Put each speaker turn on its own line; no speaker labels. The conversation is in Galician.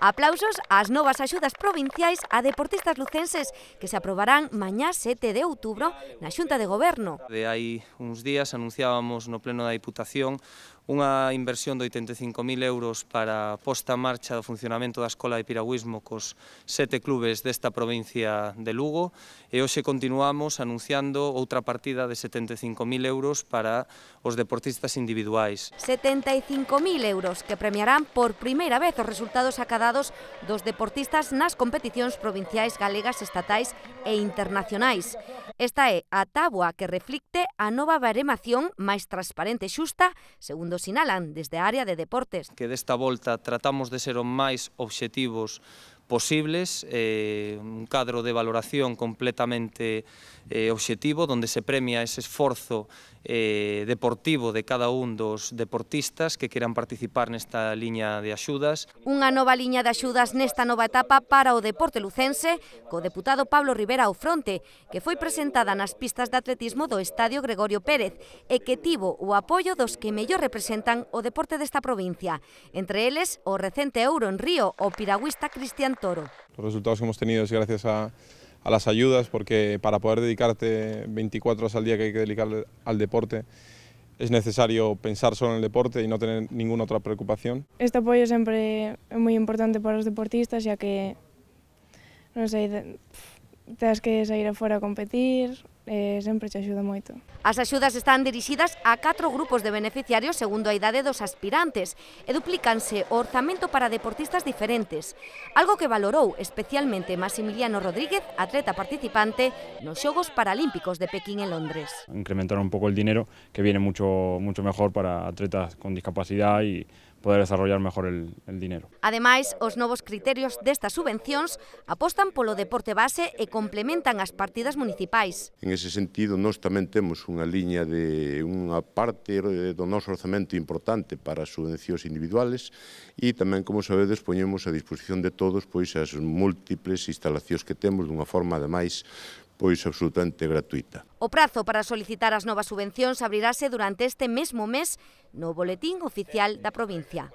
Aplausos ás novas axudas provinciais a deportistas lucenses que se aprobarán mañá 7 de outubro na Xunta de Goberno.
De hai uns días anunciábamos no pleno da Diputación unha inversión de 85.000 euros para a posta en marcha do funcionamento da Escola de Piragüismo cos sete clubes desta provincia de Lugo e hoxe continuamos anunciando outra partida de 75.000 euros para os deportistas individuais.
75.000 euros que premiarán por primeira vez os resultados acadados dos deportistas nas competicións provinciais galegas, estatais e internacionais. Esta é a táboa que reflicte a nova baremación máis transparente e xusta, segundo cando sinalan desde a área de deportes.
Que desta volta tratamos de ser o máis obxectivos posibles, eh, un cadro de valoración completamente eh, obxectivo, donde se premia ese esforzo eh, deportivo de cada un dos deportistas que queran participar nesta liña de axudas.
Unha nova liña de axudas nesta nova etapa para o deporte lucense, co deputado Pablo Rivera ao fronte, que foi presentada nas pistas de atletismo do Estadio Gregorio Pérez e que tivo o apoio dos que mellor representan o deporte desta provincia, entre eles o recente euro en Río, o piragüista Cristian Los
resultados que hemos tenido es gracias a, las ayudas, porque para poder dedicarte 24 horas al día que hay que dedicar al deporte, es necesario pensar solo en el deporte y no tener ninguna otra preocupación.
Este apoyo siempre es muy importante para los deportistas, ya que, no sé, tienes que salir afuera a competir, eh, sempre che axuda moito. As axudas están dirixidas a catro grupos de beneficiarios segundo a idade dos aspirantes e duplícanse o orzamento para deportistas diferentes, algo que valorou especialmente Maximiliano Rodríguez, atleta participante nos Xogos Paralímpicos de Pekín en Londres.
Incrementar un pouco o dinero que viene mucho, mucho mejor para atletas con discapacidade e poder desarrollar mejor el, el dinero.
Ademais, os novos criterios destas subvencións apostan polo deporte base e complementan as partidas municipais.
En ese sentido, nós tamén temos unha liña de unha parte do noso orzamento importante para as subvencións individuales e tamén, como sabedes, poñemos a disposición de todos pois as múltiples instalacións que temos dunha forma, ademais, pois absolutamente gratuita.
O prazo para solicitar as novas subvencións abrirase durante este mesmo mes no Boletín Oficial da Provincia.